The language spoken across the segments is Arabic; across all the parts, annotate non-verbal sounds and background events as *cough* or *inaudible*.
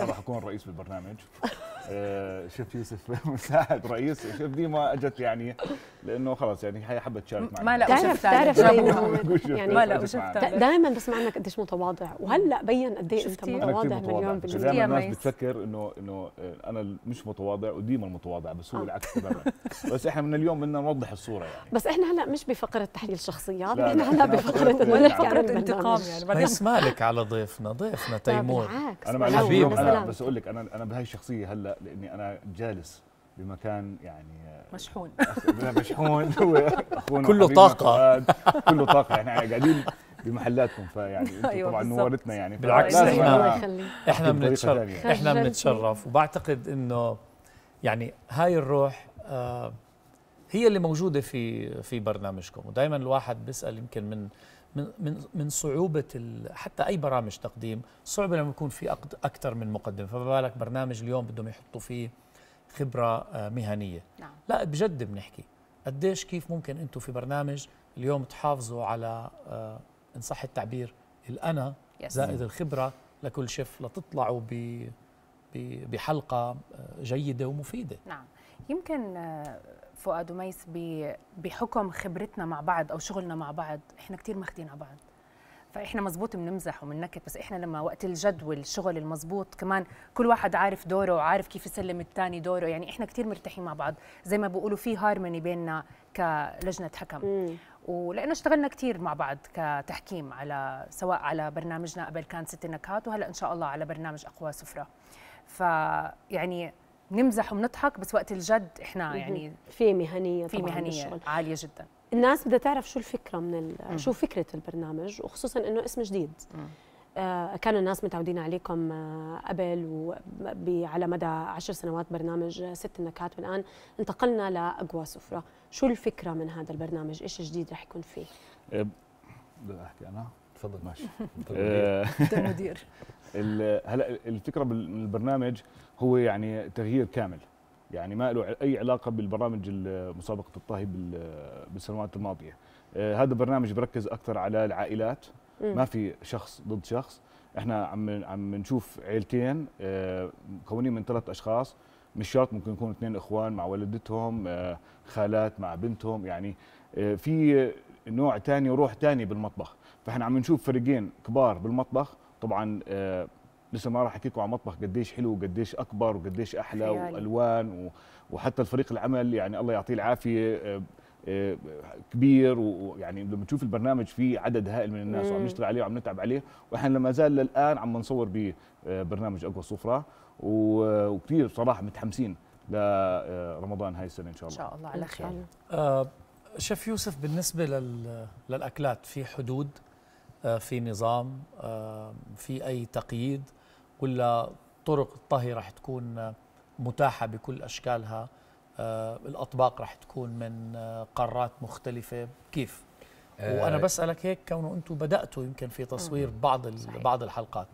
راح اكون رئيس بالبرنامج آه، شيف يوسف *laughs* مساعد رئيس شيف ديما اجت يعني لانه خلص يعني هي حابه تشارك معنا ما لا تعرف تعرف *laughs* يعني ما لا وشفتها دائما انك قديش متواضع وهلا بين قد ايه انت متواضع مليون بالمية دائما الناس بتفكر انه انه آه، انا مش متواضع وديما متواضع بس هو آه. العكس تماما بس احنا من اليوم بدنا نوضح الصوره يعني بس احنا هلا مش بفقره تحليل شخصيات احنا هلا بفقره ولا فقره انتقام يعني بس مالك على ضيفنا ضيفنا تيمور انا معلش انا بس اقول لك انا انا بهي الشخصيه هلا لاني انا جالس بمكان يعني مشحون *laughs* مشحون كله طاقه كله طاقه يعني قاعدين بمحلاتكم فيعني *laughs* أيوة طبعا نورتنا يعني بالعكس احنا احنا بنتشرف احنا بنتشرف وبعتقد انه يعني هاي الروح آه هي اللي موجوده في في برنامجكم ودائما الواحد بيسال يمكن من من من من صعوبه حتى اي برامج تقديم صعبه لما يكون في اكثر من مقدم فما بالك برنامج اليوم بدهم يحطوا فيه خبره آه، مهنيه نعم. لا بجد بنحكي قديش كيف ممكن انتم في برنامج اليوم تحافظوا على آه، ان صح التعبير الانا زائد الخبره لكل شيف لتطلعوا ب بحلقه آه، جيده ومفيده نعم يمكن فؤاد وميس بحكم خبرتنا مع بعض او شغلنا مع بعض احنا كثير ماخذين على بعض فاحنا مزبوط بنمزح وبننكت بس احنا لما وقت الجد والشغل المزبوط كمان كل واحد عارف دوره وعارف كيف يسلم الثاني دوره يعني احنا كثير مرتاحين مع بعض زي ما بيقولوا في هارموني بيننا كلجنه حكم ولانه اشتغلنا كثير مع بعض كتحكيم على سواء على برنامجنا قبل كان ست نكهات وهلا ان شاء الله على برنامج اقوى سفره فيعني نمزح ونضحك بس وقت الجد احنا يعني في مهنيه في مهنيه عاليه جدا الناس بدها تعرف شو الفكره من ال... شو فكره البرنامج وخصوصا انه اسم جديد آه كانوا الناس متعودين عليكم آه قبل وعلى مدى عشر سنوات برنامج آه، ست النكهات والان انتقلنا لاقوى سفره، شو الفكره من هذا البرنامج؟ ايش جديد رح يكون فيه؟ بدي احكي انا؟ تفضل ماشي انت *laughs* المدير هلا الفكره بالبرنامج هو يعني تغيير كامل يعني ما له اي علاقه بالبرامج مسابقه الطهي بالسنوات الماضيه آه، هذا البرنامج بركز اكثر على العائلات ما في شخص ضد شخص احنا عم عم نشوف عيلتين آه، مكونين من ثلاث اشخاص مش شرط ممكن يكونوا اثنين اخوان مع والدتهم آه، خالات مع بنتهم يعني في نوع ثاني وروح ثانيه بالمطبخ فاحنا عم نشوف فريقين كبار بالمطبخ طبعا آه، لسه ما راح احكي لكم على مطبخ قديش حلو وقديش اكبر وقديش احلى خيالي. والوان وحتى الفريق العمل يعني الله يعطيه العافيه آه، آه، كبير ويعني لما تشوف البرنامج فيه عدد هائل من الناس وعم نشتغل عليه وعم نتعب عليه واحنا لما زال للان عم نصور ببرنامج اقوى سفره وكثير صراحه متحمسين لرمضان هاي السنه ان شاء الله ان شاء الله على خير آه شيف يوسف بالنسبه للاكلات في حدود آه، في نظام آه، في أي تقييد ولا طرق الطهي رح تكون متاحة بكل أشكالها آه، الأطباق رح تكون من قارات مختلفة كيف؟ وأنا بسألك هيك كونه أنتم بدأتوا يمكن في تصوير بعض بعض الحلقات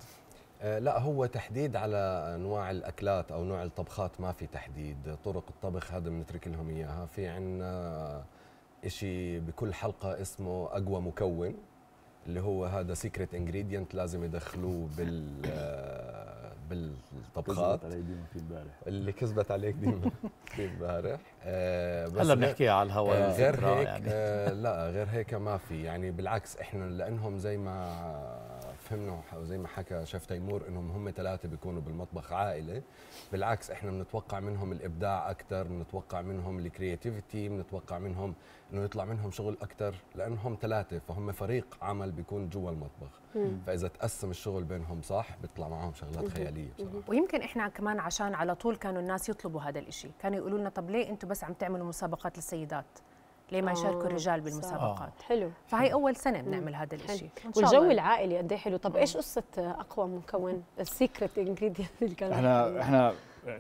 لا هو تحديد على انواع الاكلات او نوع الطبخات ما في تحديد طرق الطبخ هذا بنترك لهم اياها في عندنا شيء بكل حلقه اسمه اقوى مكون اللي هو هذا سيكريت انجريدينت لازم يدخلوه بال آه، بالطبخات كذبت علي ديما اللي كذبت عليك ديما *laughs* في امبارح آه هلا بنحكيها على الهواء آه غير هيك يعني. آه لا غير هيك ما في يعني بالعكس احنا لانهم زي ما فهمنا زي ما حكى شيف تيمور انهم هم ثلاثه بيكونوا بالمطبخ عائله بالعكس احنا بنتوقع منهم الابداع اكثر بنتوقع منهم الكرياتيفيتي بنتوقع منهم انه يطلع منهم شغل اكثر لانهم ثلاثه فهم فريق عمل بيكون جوا المطبخ فاذا تقسم الشغل بينهم صح بيطلع معهم شغلات خياليه بصراحه ويمكن احنا كمان عشان على طول كانوا الناس يطلبوا هذا الشيء كانوا يقولوا لنا طب ليه انتم بس عم تعملوا مسابقات للسيدات ليه ما يشاركوا آه، الرجال بالمسابقات آه. حلو فهي اول سنه بنعمل هذا الشيء والجو العائلي قد إيه حلو طب آه. ايش قصه اقوى مكون السيكريت انجريدينت الكلام احنا احنا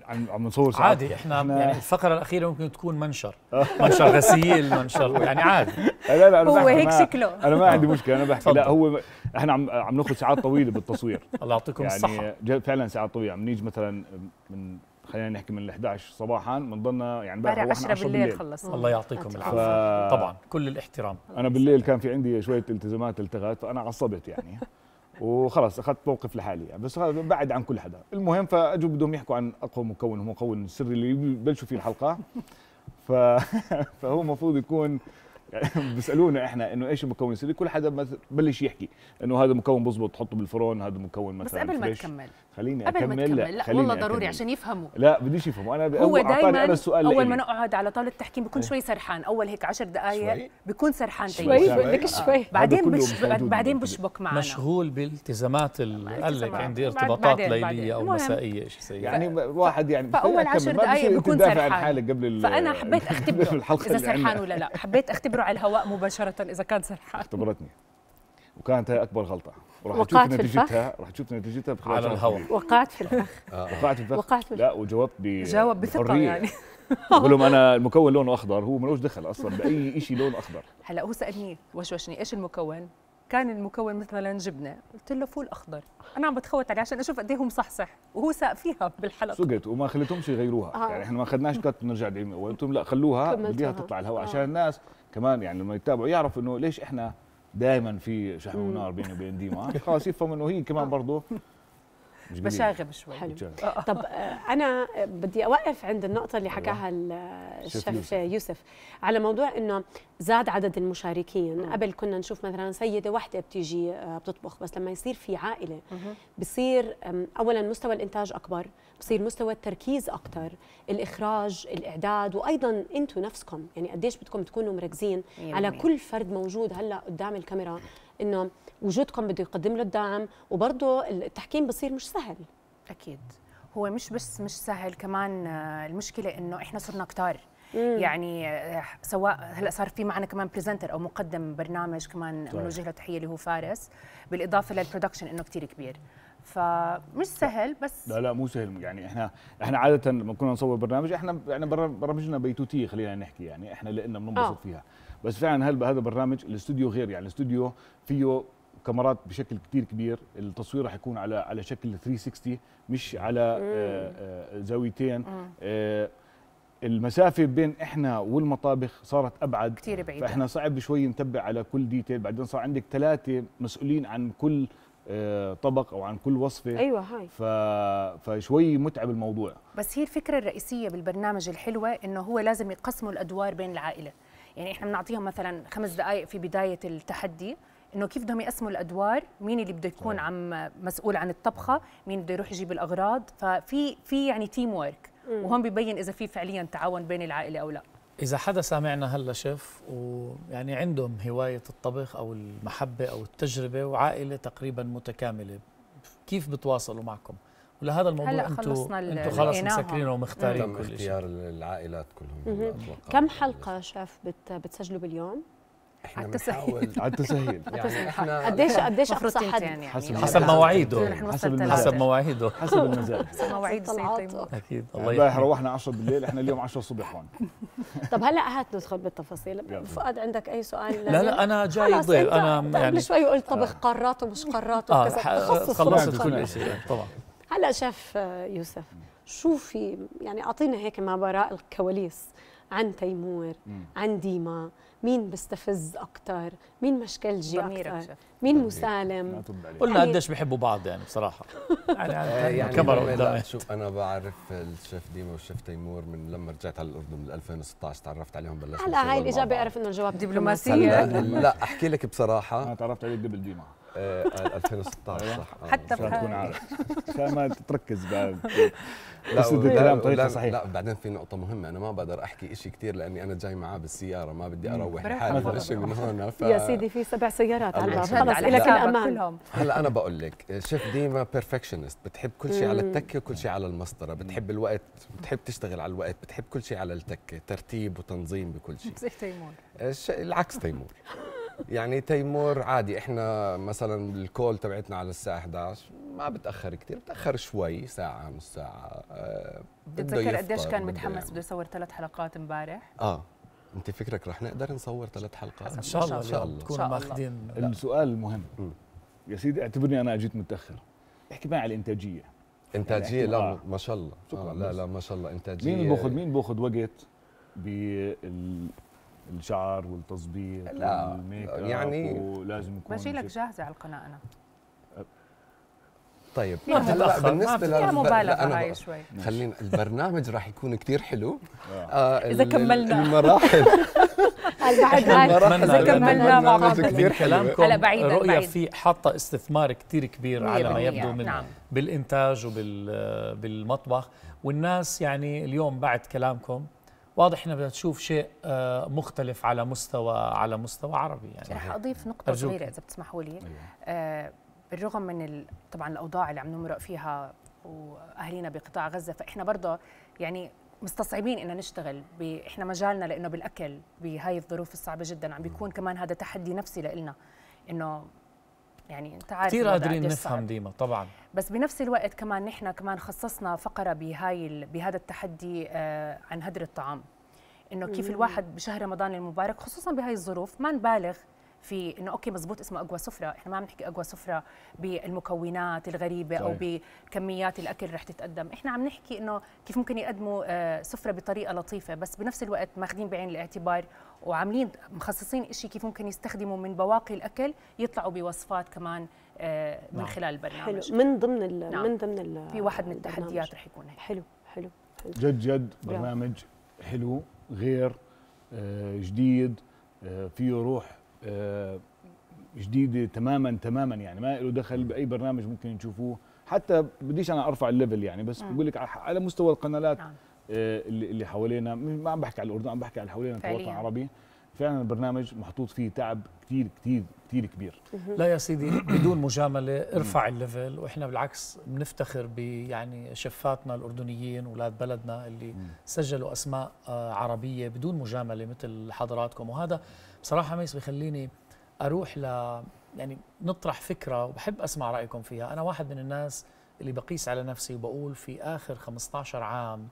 عم عم نصور ساعات عادي احنا, احنا يعني الفقره الاخيره ممكن تكون منشر *laughs* آه. منشر غسيل منشر يعني عادي *laughs* لا لا هو هيك شكله انا ما عندي مشكله انا بحكي لا هو احنا عم عم ناخذ ساعات طويله بالتصوير *laughs* الله يعطيكم يعني الصحه يعني فعلا ساعات طويله عم نيجي مثلا من خلينا نحكي من ال 11 صباحا بنضلنا يعني بعد 10 بالليل, بالليل خلصنا الله يعطيكم العافيه ف... طبعا كل الاحترام انا بالليل كان في عندي شويه التزامات التغت فانا عصبت يعني وخلص اخذت موقف لحالي يعني. بس بعد عن كل حدا المهم فاجوا بدهم يحكوا عن اقوى مكون هو مكون السري اللي بلشوا فيه الحلقه ف... *laughs* فهو المفروض يكون يعني *laughs* بيسالونا احنا انه ايش المكون السري كل حدا بلش يحكي انه هذا مكون بزبط تحطه بالفرن هذا مكون مثلا بس قبل ما تكمل خليني قبل اكمل ما تكمل لا, لا والله ضروري أكمل. عشان يفهموا لا بديش يفهموا انا هو دائما انا السؤال اول ما نقعد على طاوله التحكيم بكون إيه. شوي سرحان اول هيك 10 دقائق بكون سرحان شوي شوي. لك آه. شوي بعدين بش بعدين بشبك معنا مشغول بالتزامات قال عندي ارتباطات ليليه او مسائيه شيء سيء يعني واحد يعني فاول 10 دقائق بكون سرحان قبل فانا حبيت اختبره *laughs* اذا سرحان ولا لا حبيت اختبره الجرعه على الهواء مباشره اذا كان سرحان اختبرتني وكانت هي اكبر غلطه وراح تشوف نتيجتها راح تشوف نتيجتها على الهواء وقعت في الفخ وقعت في الفخ وقعت في الفخ لا وجاوبت ب جاوب بثقه يعني *laughs* بقول لهم انا المكون لونه اخضر هو ملوش دخل اصلا باي شيء لون اخضر هلا هو سالني وشوشني ايش المكون كان المكون مثلا جبنه قلت له فول اخضر انا عم بتخوت عليه عشان اشوف قد ايه هو مصحصح وهو ساق فيها بالحلقه سقط وما خليتهمش يغيروها آه. يعني احنا ما اخذناش كت نرجع دعيم قلت لهم لا خلوها بديها تطلع الهواء آه. عشان الناس كمان يعني لما يتابعوا يعرفوا انه ليش احنا دائما في شحم ونار بيني وبين ديما خلاص يفهم انه هي كمان آه. برضه جميل. شوي حلو. آه. طب آه، انا بدي اوقف عند النقطه اللي حكاها الشيف يوسف. يوسف على موضوع انه زاد عدد المشاركين مم. قبل كنا نشوف مثلا سيده واحده بتيجي آه، بتطبخ بس لما يصير في عائله بصير اولا مستوى الانتاج اكبر بصير مستوى التركيز اكثر الاخراج الاعداد وايضا انتم نفسكم يعني قديش بدكم تكونوا مركزين على كل فرد موجود هلا قدام الكاميرا انه وجودكم بده يقدم له الدعم وبرضه التحكيم بصير مش سهل اكيد هو مش بس مش سهل كمان آه، المشكله انه احنا صرنا كتار يعني آه، سواء هلا صار في معنا كمان بريزنتر او مقدم برنامج كمان بنوجه له تحيه اللي هو فارس بالاضافه للبرودكشن انه كثير كبير فمش سهل بس لا لا مو سهل يعني احنا احنا عاده لما كنا نصور برنامج احنا احنا برامجنا بيتوتيه خلينا نحكي يعني احنا لنا بننبسط آه. فيها بس فعلا هل هذا البرنامج الاستوديو غير يعني الاستوديو فيه كاميرات بشكل كثير كبير التصوير راح يكون على على شكل 360 مش على آه، آه، زاويتين المسافه بين احنا والمطابخ صارت ابعد كثير بعيده فاحنا صعب شوي نتبع على كل ديتيل بعدين صار عندك ثلاثه مسؤولين عن كل آه، طبق او عن كل وصفه ايوه هاي ف... فشوي متعب الموضوع بس هي الفكره الرئيسيه بالبرنامج الحلوه انه هو لازم يقسموا الادوار بين العائله يعني احنا بنعطيهم مثلا خمس دقائق في بدايه التحدي انه كيف بدهم يقسموا الادوار مين اللي بده يكون عم مسؤول عن الطبخه مين بده يروح يجيب الاغراض ففي في يعني تيم وورك وهون ببين اذا في فعليا تعاون بين العائله او لا إذا حدا سامعنا هلا شيف ويعني عندهم هواية الطبخ أو المحبة أو التجربة وعائلة تقريبا متكاملة كيف بتواصلوا معكم؟ ولهذا الموضوع هلا خلصنا أنتو خلص مسكرين ومختارين تم اختيار العائلات كلهم كم حلقة شاف بتسجلوا باليوم؟ احنا على التسهيل على التسهيل يعني احنا قديش قديش اقصى يعني. يعني حسب, حسب مواعيده حسب حسب مواعيده حسب المزاج حسب مواعيد اكيد يعني الله امبارح روحنا 10 بالليل احنا اليوم 10 الصبح هون *laughs* طب هلا هات ندخل بالتفاصيل فؤاد عندك اي سؤال لا لا انا جاي ضيف انا يعني قبل شوي قلت طبخ آه. قارات ومش قارات آه، وكذا خلصت كل شيء يعني، طبعا هلا شاف آه، يوسف شو في يعني اعطينا هيك ما وراء الكواليس عن تيمور عن ديما مين بيستفز اكثر مين مشكلجي اكثر مين مسالم قلنا قديش بحبوا بعض يعني بصراحه *laughs* إيه، يعني كبروا قدامي شوف انا بعرف الشيف ديما والشيف تيمور من لما رجعت على الاردن بال 2016 تعرفت عليهم بلشت هلا هاي الاجابه اعرف انه الجواب دبلوماسيه لا احكي لك بصراحه انا تعرفت عليك قبل ديما 2016 صح حتى عشان تكون عارف عشان ما تركز بعد لا الكلام طريقه صحيح لا بعدين في نقطه مهمه انا ما بقدر احكي شيء كثير لاني انا جاي معاه بالسياره ما بدي اروح حالي شيء من هون ف... يا سيدي في سبع سيارات على الباب خلص الك الامان هلا انا بقول لك شيف ديما بيرفكشنست بتحب كل شيء على التكه وكل شيء على المسطره بتحب الوقت بتحب تشتغل على الوقت بتحب كل شيء على التكه ترتيب وتنظيم بكل شيء زي تيمور العكس تيمور يعني تيمور عادي احنا مثلا الكول تبعتنا على الساعه 11 ما بتاخر كثير بتاخر شوي ساعه نص ساعه أه بتتذكر قديش كان متحمس بده يصور ثلاث حلقات امبارح اه انت فكرك رح نقدر نصور ثلاث حلقات ان شاء الله ان شاء الله تكونوا ماخذين السؤال المهم يا سيدي اعتبرني انا اجيت متاخر احكي معي على الانتاجيه انتاجيه يعني لا آه. ما شاء الله شكرا آه لا لا ما شاء الله انتاجيه مين باخذ مين باخذ وقت بال الشعر والتظبيط لا والميك اب يعني ولازم يكون ماشي لك جاهزه على القناه انا طيب هلا بالنسبه لل فيها مبالغه هاي شوي خلينا البرنامج راح يكون كثير حلو آه, آه، اذا كملنا المراحل *laughs* بعد كملنا مع بعض كثير كلامكم هلا بعيد رؤيا في حاطه استثمار كثير كبير على ما يبدو من نعم. بالانتاج وبالمطبخ والناس يعني اليوم بعد كلامكم واضح انك تشوف شيء آه، مختلف على مستوى على مستوى عربي يعني رح اضيف نقطه أرجوك. صغيره اذا بتسمحوا لي أيوه. آه، بالرغم من طبعا الاوضاع اللي عم نمرق فيها واهالينا بقطاع غزه فاحنا برضه يعني مستصعبين ان نشتغل احنا مجالنا لانه بالاكل بهاي الظروف الصعبه جدا عم بيكون كمان هذا تحدي نفسي لإلنا انه يعني انت عارف كثير قادرين نفهم ديما طبعا بس بنفس الوقت كمان نحن كمان خصصنا فقره بهاي بهذا التحدي آه، عن هدر الطعام انه كيف الواحد بشهر رمضان المبارك خصوصا بهاي الظروف ما نبالغ في انه اوكي مزبوط اسمه اقوى سفره احنا ما عم نحكي اقوى سفره بالمكونات الغريبه صحيح. او بكميات الاكل رح تتقدم احنا عم نحكي انه كيف ممكن يقدموا آه، سفره بطريقه لطيفه بس بنفس الوقت ماخذين بعين الاعتبار وعاملين مخصصين شيء كيف ممكن يستخدموا من بواقي الاكل يطلعوا بوصفات كمان آه، من نعم. خلال البرنامج حلو من ضمن نعم. من ضمن في واحد من التحديات رح يكون هيك حلو حلو, حلو. جد جد برنامج حلو غير آه، جديد فيه روح آه، جديده تماما تماما يعني ما له دخل باي برنامج ممكن نشوفوه حتى بديش انا ارفع الليفل يعني بس نعم. بقول لك على مستوى القنوات نعم. آه، اللي حوالينا ما عم بحكي على الاردن عم بحكي على حوالينا حوالينا كوطن عربي فعلا البرنامج محطوط فيه تعب كثير كثير كتير كبير لا يا سيدي *clears throat* بدون مجامله ارفع الليفل واحنا بالعكس بنفتخر بيعني شفاتنا الاردنيين اولاد بلدنا اللي سجلوا اسماء آه، عربيه بدون مجامله مثل حضراتكم وهذا بصراحه ميس بخليني اروح ل يعني نطرح فكره وبحب اسمع رايكم فيها انا واحد من الناس اللي بقيس على نفسي وبقول في اخر 15 عام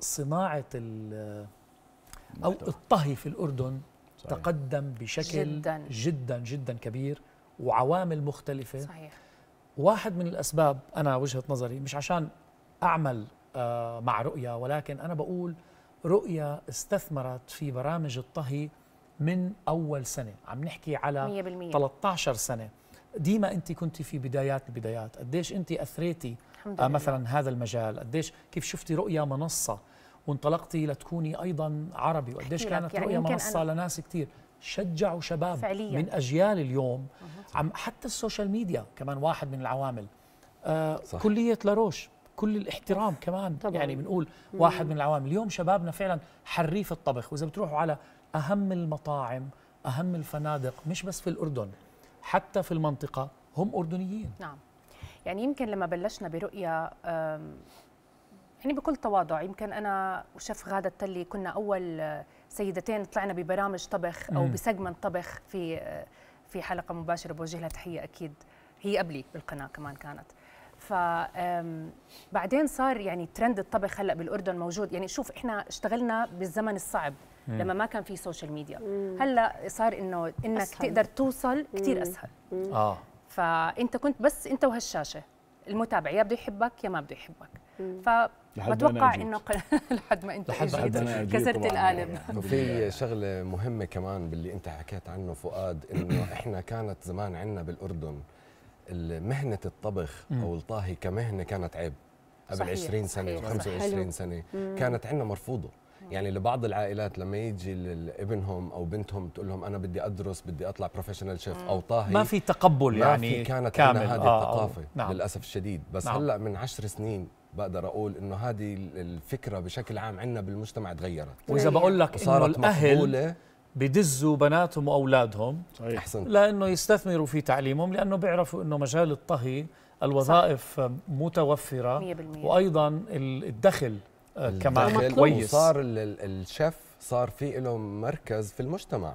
صناعه آه، او الطهي في الاردن صحيح. تقدم بشكل جدا جدا جدا كبير وعوامل مختلفة صحيح واحد من الأسباب أنا وجهة نظري مش عشان أعمل آه، مع رؤية ولكن أنا بقول رؤية استثمرت في برامج الطهي من أول سنة عم نحكي على 100%. 13 سنة ديما أنت كنت في بدايات البدايات قديش أنت أثريتي آه، مثلا هذا المجال قديش كيف شفتي رؤية منصة وانطلقتي لتكوني أيضا عربي وقديش كانت يعني رؤية منصة لناس كثير شجعوا شباب فعليا. من أجيال اليوم عم حتى السوشيال ميديا كمان واحد من العوامل آه صح. كلية لاروش كل الاحترام كمان طبعا. يعني بنقول واحد من العوامل اليوم شبابنا فعلا حريف الطبخ وإذا بتروحوا على أهم المطاعم أهم الفنادق مش بس في الأردن حتى في المنطقة هم أردنيين نعم يعني يمكن لما بلشنا برؤية يعني بكل تواضع يمكن انا وشيف غاده التلي كنا اول سيدتين طلعنا ببرامج طبخ او بسجمنت طبخ في في حلقه مباشره بوجه لها تحيه اكيد هي قبلي بالقناه كمان كانت ف بعدين صار يعني ترند الطبخ هلا بالاردن موجود يعني شوف احنا اشتغلنا بالزمن الصعب لما ما كان في سوشيال ميديا هلا صار انه انك أسهل. تقدر توصل كثير اسهل اه فانت كنت بس انت وهالشاشه المتابع يا بده يحبك يا ما بده يحبك ف انه *laughs* لحد ما انت لحد اجيت كسرت القالب في شغله مهمه كمان باللي انت حكيت عنه فؤاد انه *coughs* احنا كانت زمان عندنا بالاردن مهنه الطبخ او الطاهي كمهنه كانت عيب قبل 20 سنه و25 سنه كانت عندنا مرفوضه آه. يعني لبعض العائلات لما يجي ابنهم او بنتهم تقول لهم انا بدي ادرس بدي اطلع بروفيشنال شيف او طاهي ما في تقبل ما يعني في كانت كامل. عندنا هذه آه الثقافه نعم. للاسف الشديد بس نعم. هلا من عشر سنين بقدر اقول انه هذه الفكره بشكل عام عندنا بالمجتمع تغيرت واذا بقول لك انه الاهل بدزوا بناتهم واولادهم صحيح احسنت لانه يستثمروا في تعليمهم لانه بيعرفوا انه مجال الطهي الوظائف صح. متوفره 100% وايضا الدخل كمان كويس صار الشيف صار في له مركز في المجتمع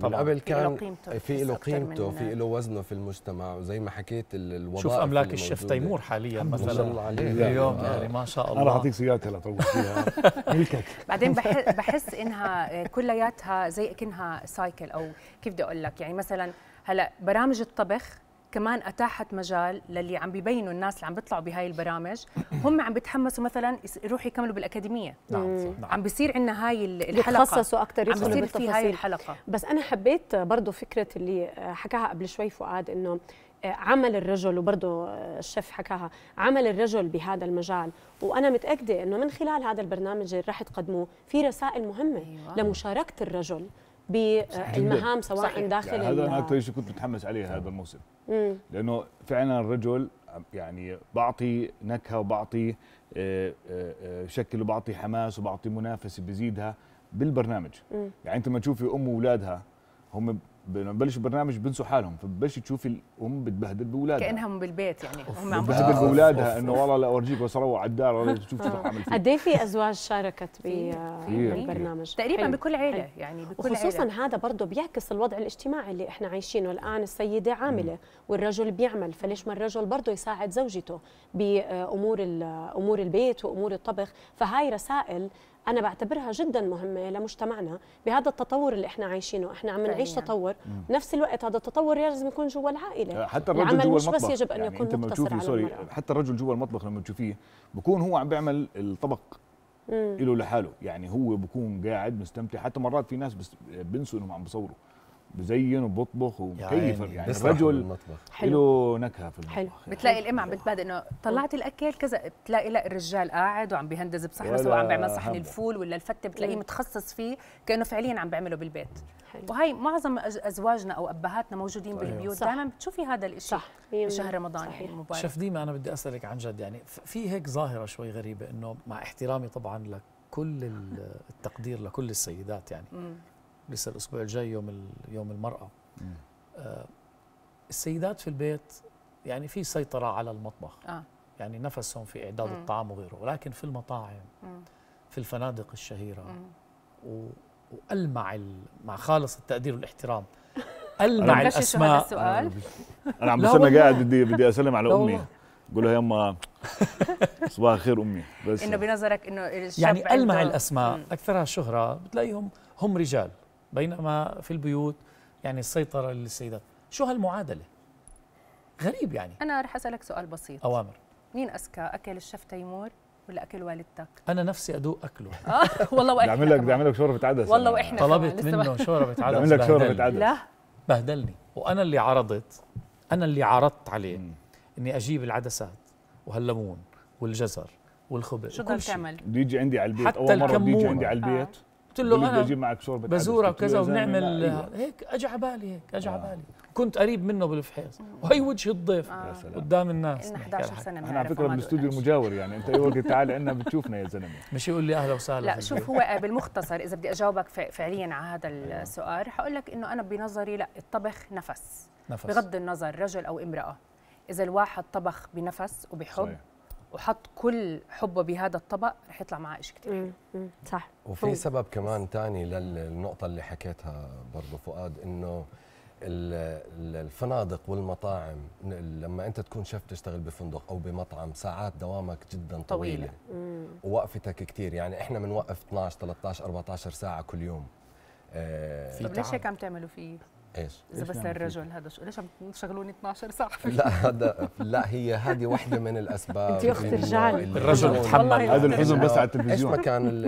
طبعا قبل كان في له قيمته في له وزنه في المجتمع وزي ما حكيت الوظائف شوف املاك الشيف تيمور حاليا مثلا اليوم يعني ما شاء الله انا اعطيك سيارتها لطول فيها *laughs* ملكك بعدين بحس انها كلياتها زي كانها سايكل او كيف بدي اقول لك يعني مثلا هلا برامج الطبخ كمان اتاحت مجال للي عم ببينوا الناس اللي عم بيطلعوا بهاي البرامج هم عم بيتحمسوا مثلا يروحوا يكملوا بالاكاديميه نعم،, نعم عم بيصير عندنا هاي الحلقه يتخصصوا اكثر يدخلوا عم بيصير في هاي الحلقه بس انا حبيت برضه فكره اللي حكاها قبل شوي فؤاد انه آه، عمل الرجل وبرضه آه، الشيف حكاها عمل الرجل بهذا المجال وانا متاكده انه من خلال هذا البرنامج اللي راح تقدموه في رسائل مهمه أيوة. لمشاركه الرجل بالمهام سواء صحيح. داخل يعني هذا انا اكثر شيء كنت متحمس عليه هذا الموسم مم. لانه فعلا الرجل يعني بعطي نكهه وبعطي آه، آه، آه، شكل وبعطي حماس وبعطي منافسه بزيدها بالبرنامج مم. يعني انت لما تشوفي ام واولادها هم ببلش برنامج بنسوا حالهم فبلش تشوفي الام بتبهدل باولادها كانهم بالبيت يعني هم عم بتبهدل باولادها انه والله لا اورجيك بس اروح على الدار ولا تشوف شو بعمل قد ايه في ازواج شاركت بالبرنامج آه، تقريبا بكل عيله يعني بكل وخصوصا عيلة. هذا برضه بيعكس الوضع الاجتماعي اللي احنا عايشينه الان السيده عامله والرجل بيعمل فليش ما الرجل برضه يساعد زوجته بامور امور البيت وامور الطبخ فهاي رسائل انا بعتبرها جدا مهمه لمجتمعنا بهذا التطور اللي احنا عايشينه احنا عم نعيش تطور بنفس الوقت هذا التطور لازم يكون جوا العائله حتى الرجل العمل جوا مش المطبخ بس يجب ان يعني يكون انت مقتصر على سوري حتى الرجل جوا المطبخ لما تشوفيه بكون هو عم بيعمل الطبق له لحاله يعني هو بكون قاعد مستمتع حتى مرات في ناس بنسوا انهم عم بصوروا بزين وبطبخ ومكيف يعني, يعني الرجل له نكهه في المطبخ حلو يعني بتلاقي الام عم بتبادئ انه طلعت الاكل كذا بتلاقي لا الرجال قاعد وعم بيهندز بصحن سواء عم بيعمل صحن الفول ولا الفته بتلاقيه متخصص فيه كانه فعليا عم بيعمله بالبيت حلو. وهي معظم ازواجنا او ابهاتنا موجودين صحيح. بالبيوت دائما بتشوفي هذا الشيء صح بشهر رمضان المبارك شف ديما انا بدي اسالك عن جد يعني في هيك ظاهره شوي غريبه انه مع احترامي طبعا لكل التقدير لكل السيدات يعني لسه الاسبوع الجاي يوم يوم المراه آه السيدات في البيت يعني في سيطره على المطبخ آه. يعني نفسهم في اعداد مم. الطعام وغيره ولكن في المطاعم مم. في الفنادق الشهيره و... والمع ال... مع خالص التقدير والاحترام *laughs* المع الاسماء السؤال انا عم بستنى قاعد بدي بدي اسلم على امي قول لها يما صباح الخير امي بس انه بنظرك انه يعني المع الاسماء اكثرها شهره بتلاقيهم هم رجال بينما في البيوت يعني السيطرة للسيدات شو هالمعادلة؟ غريب يعني أنا رح أسألك سؤال بسيط أوامر مين أذكى أكل الشيف تيمور ولا اكل والدتك انا نفسي ادوق اكله *laughs* آه والله واحنا بيعمل لك بيعمل لك شوربه عدس والله واحنا طلبت منه شوربه عدس بيعمل لك شوربه عدس لا بهدلني وانا اللي عرضت انا اللي عرضت عليه م. اني اجيب العدسات وهالليمون والجزر والخبز شو ضل تعمل؟ بيجي عندي على البيت اول مره بيجي عندي على البيت آه. قلت له انا بجيب معك شوربه بزورك كذا وبنعمل أيوة. هيك اجى على بالي هيك اجى على آه. بالي كنت قريب منه بالفحيص وهي وجه الضيف آه. قدام الناس إن 11 سنه احنا على فكره بالاستوديو المجاور يعني انت اي وقت تعال عندنا بتشوفنا يا زلمه مش يقول لي اهلا وسهلا لا شوف هو بالمختصر اذا بدي اجاوبك فعليا على هذا أيوة. السؤال رح اقول لك انه انا بنظري لا الطبخ نفس نفس بغض النظر رجل او امراه اذا الواحد طبخ بنفس وبحب صحيح. وحط كل حبه بهذا الطبق رح يطلع معاه إشي كتير صح وفي سبب كمان تاني للنقطة اللي حكيتها برضو فؤاد إنه الفنادق والمطاعم لما انت تكون شيف تشتغل بفندق او بمطعم ساعات دوامك جدا طويله, طويلة. ووقفتك كثير يعني احنا بنوقف 12 13 14 ساعه كل يوم آه طيب ليش هيك عم تعملوا فيه ايش؟ اذا بس للرجل هذا شو ليش عم تشغلوني 12 ساعه لا هذا لا هي هذه واحده من الاسباب انت اخت الرجال الرجل تحمل هذا الحزن بس على التلفزيون ايش ما كان *laughs*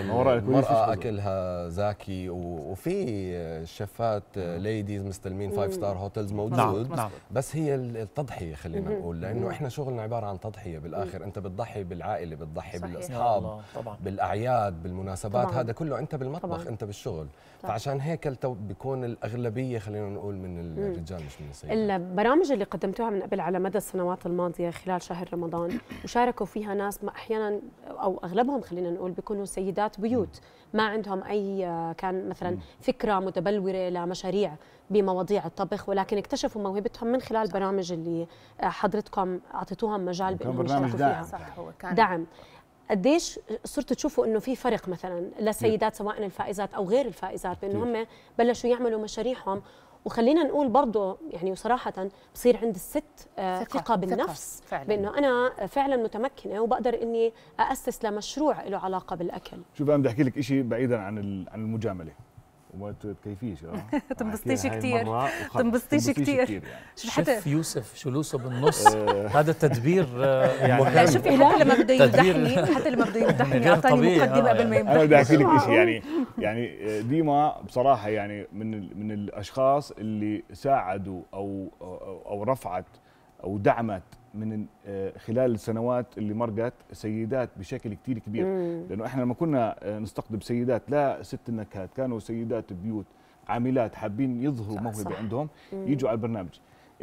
المراه اكلها زاكي وفي شيفات ليديز مستلمين فايف ستار هوتيلز موجود نعم. بس هي التضحيه خلينا نقول لانه احنا شغلنا عباره عن تضحيه بالاخر انت بتضحي بالعائله بتضحي بالاصحاب بالاعياد بالمناسبات هذا كله انت بالمطبخ انت بالشغل فعشان هيك بيكون الاغلب الاغلبيه خلينا نقول من الرجال مش من السيدات البرامج اللي قدمتوها من قبل على مدى السنوات الماضيه خلال شهر رمضان *coughs* وشاركوا فيها ناس ما احيانا او اغلبهم خلينا نقول بيكونوا سيدات بيوت ما عندهم اي آه، كان مثلا فكره متبلوره لمشاريع بمواضيع الطبخ ولكن اكتشفوا موهبتهم من خلال البرامج اللي آه، حضرتكم اعطيتوهم مجال بانهم يشاركوا فيها صح هو كان دعم قديش صرتوا تشوفوا انه في فرق مثلا للسيدات سواء الفائزات او غير الفائزات بانه هم بلشوا يعملوا مشاريعهم وخلينا نقول برضه يعني وصراحة بصير عند الست آه، ثقة, ثقة بالنفس ثقة. بأنه أنا فعلا متمكنة وبقدر إني اسس لمشروع له علاقة بالأكل شوف أنا بدي أحكي لك شيء بعيدا عن عن المجاملة وما تكيفيش اه *laughs* تنبسطيش كثير تنبسطيش كثير يعني. *laughs* شوف يوسف شلوسه بالنص *laughs* هذا التدبير آه، يعني لا شوفي حتى لما بده يمدحني حتى لما بده يمدحني اعطاني مقدمه آه، قبل ما يعني. يمدحني انا بدي احكي لك شيء يعني يعني آه، ديما بصراحه يعني من من الاشخاص اللي ساعدوا او او رفعت او دعمت من آه، خلال السنوات اللي مرقت سيدات بشكل كتير كبير مم. لانه احنا لما كنا آه، نستقطب سيدات لا ست النكهات كانوا سيدات بيوت عاملات حابين يظهروا موهبه عندهم مم. يجوا على البرنامج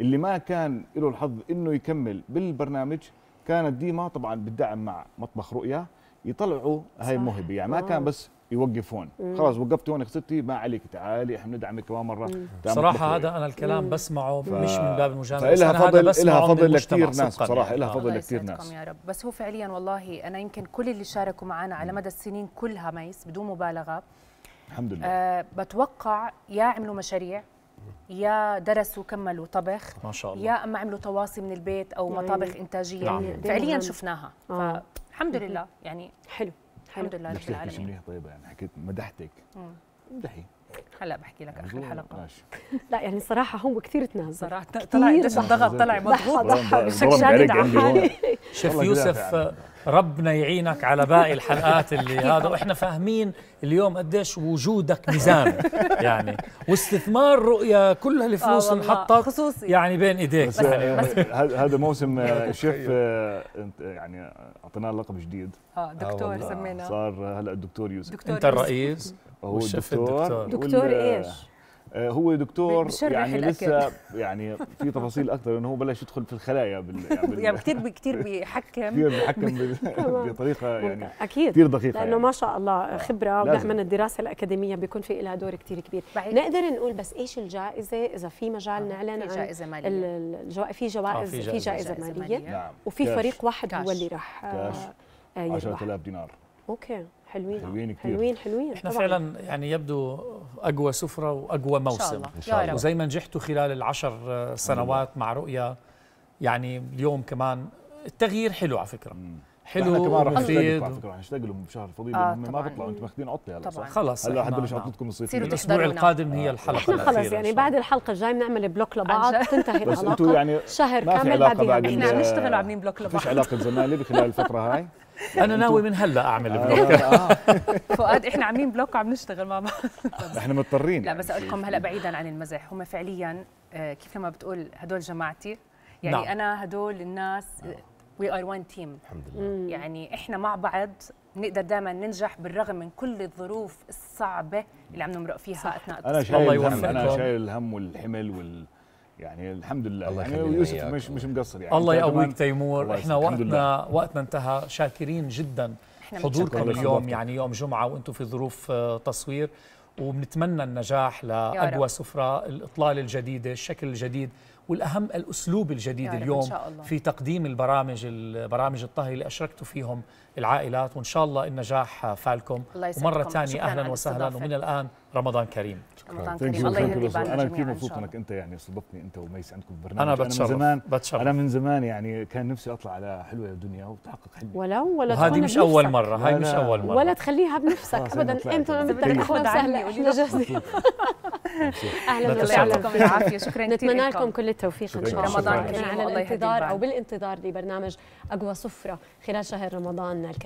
اللي ما كان له الحظ انه يكمل بالبرنامج كانت ديما طبعا بالدعم مع مطبخ رؤيا يطلعوا هاي الموهبه يعني ما آه. كان بس يوقف هون خلاص وقفت هون خسرتي ما عليك تعالي احنا ندعمك كمان مره صراحه هذا انا الكلام مم. بسمعه ف... مش من باب المجامله بس لها فضل لها فضل لكثير ناس صراحه لها فضل لكثير ناس يا رب بس هو فعليا والله انا يمكن كل اللي شاركوا معنا على مدى السنين كلها ميس بدون مبالغه الحمد لله أه بتوقع يا عملوا مشاريع يا درسوا كملوا طبخ ما شاء الله يا اما عملوا تواصي من البيت او نعم. مطابخ انتاجيه نعم. فعليا شفناها الحمد آه. فالحمد لله يعني حلو الحمد لله رب العالمين طيبه يعني حكيت مدحتك امدحي هلا بحكي لك اخر الحلقه ماشي. *laughs* لا يعني صراحه هو كثير تنازل صراحه طلع قديش الضغط طلع مضغوط بشكل شديد على حالي شيف يوسف ربنا يعينك على باقي الحلقات اللي *laughs* هذا واحنا فاهمين اليوم قديش وجودك ميزان *laughs* يعني واستثمار رؤيا كلها الفلوس آه، انحطت خصوصي يعني بين ايديك بس هذا موسم آه، شيف آه، يعني اعطيناه لقب جديد اه دكتور سميناه صار هلا الدكتور يوسف دكتور انت الرئيس آه، هو دكتور الدكتور دكتور ايش؟ هو دكتور يعني لسه يعني في تفاصيل اكثر انه هو بلش يدخل في الخلايا بال يعني, *laughs* يعني كثير كثير بيحكم كثير بيحكم *laughs* بطريقه يعني اكيد كثير دقيقه لانه يعني. ما شاء الله آه، خبره ودائما الدراسه الاكاديميه بيكون في لها دور كثير كبير بعيد. نقدر نقول بس ايش الجائزه اذا في مجال آه، نعلن عن جائزه ماليه في جوائز في جائزه, ماليه, نعم. وفي فريق واحد هو اللي راح 10000 دينار اوكي حلوين آه، حلوين كتير حلوين حلوين احنا طبعاً. فعلا يعني يبدو اقوى سفره واقوى موسم إن شاء الله. إن شاء الله. وزي ما نجحتوا خلال العشر آه، سنوات مع رؤيا يعني اليوم كمان التغيير حلو على فكره مم. حلو احنا كمان رح نشتاق على فكره رح نشتاق لهم بشهر فضيل آه هم ما بيطلعوا انتم ماخذين عطله هلا صح؟ خلص هلا رح تبلش عطلتكم الصيفيه الاسبوع القادم هي الحلقه احنا آه. خلص يعني بعد الحلقه الجايه بنعمل بلوك لبعض تنتهي بس انتم يعني شهر كامل بعدين احنا عم نشتغل وعاملين بلوك لبعض فيش علاقه زمالة خلال الفتره هاي *laughs* انا ناوي من هلا اعمل آه. بلوك آه. فؤاد احنا عاملين بلوك وعم نشتغل مع بعض احنا مضطرين لا يعني. بس اقول لكم هلا بعيدا عن المزح هم فعليا كيف لما بتقول هدول جماعتي يعني نعم. انا هدول الناس وي ار وان تيم الحمد لله يعني احنا مع بعض بنقدر دائما ننجح بالرغم من كل الظروف الصعبه اللي عم نمرق فيها صح. اثناء انا شايل الهم انا شايل الهم والحمل وال يعني الحمد لله الله يعني يوسف مش مش مقصر يعني الله يقويك تيمور الله احنا وقتنا وقتنا انتهى شاكرين جدا حضوركم اليوم يعني يوم جمعه وانتم في ظروف آه، تصوير وبنتمنى النجاح لاقوى سفره الاطلاله الجديده الشكل الجديد والاهم الاسلوب الجديد اليوم في تقديم البرامج برامج الطهي اللي اشركتوا فيهم العائلات وان شاء الله النجاح فالكم ومره ثانيه اهلا وسهلا ومن الان رمضان كريم رمضان كريم الله يهدي بالنا انا كثير مبسوط انك انت يعني صدقتني انت وميس عندكم برنامج انا بتشرف انا من زمان بتشرف. انا من زمان يعني كان نفسي اطلع على حلوه الدنيا وتحقق حلمي ولو ولا هذه مش اول مره هاي مش اول مره ولا تخليها بنفسك ابدا انت بدك تاخذ سهله اهلا الله يعطيكم العافيه شكرا كثير نتمنى لكم كل التوفيق ان شاء الله رمضان كريم على الانتظار او بالانتظار لبرنامج اقوى سفره خلال شهر رمضان الكريم